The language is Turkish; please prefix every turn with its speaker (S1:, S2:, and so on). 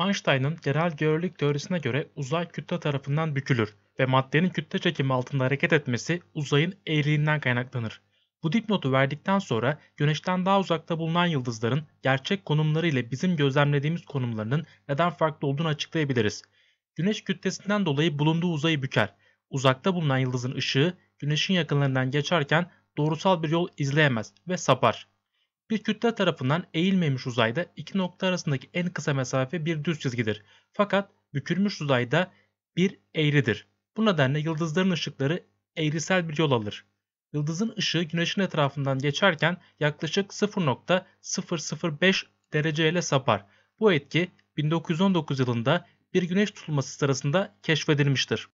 S1: Einstein'ın genel görelilik teorisine göre uzay kütle tarafından bükülür ve maddenin kütle çekimi altında hareket etmesi uzayın eğriliğinden kaynaklanır. Bu dipnotu verdikten sonra Güneş'ten daha uzakta bulunan yıldızların gerçek konumları ile bizim gözlemlediğimiz konumlarının neden farklı olduğunu açıklayabiliriz. Güneş kütlesinden dolayı bulunduğu uzayı büker. Uzakta bulunan yıldızın ışığı Güneş'in yakınlarından geçerken doğrusal bir yol izleyemez ve sapar. Bir kütle tarafından eğilmemiş uzayda iki nokta arasındaki en kısa mesafe bir düz çizgidir. Fakat bükülmüş uzayda bir eğridir. Bu nedenle yıldızların ışıkları eğrisel bir yol alır. Yıldızın ışığı güneşin etrafından geçerken yaklaşık 0.005 dereceyle sapar. Bu etki 1919 yılında bir güneş tutulması sırasında
S2: keşfedilmiştir.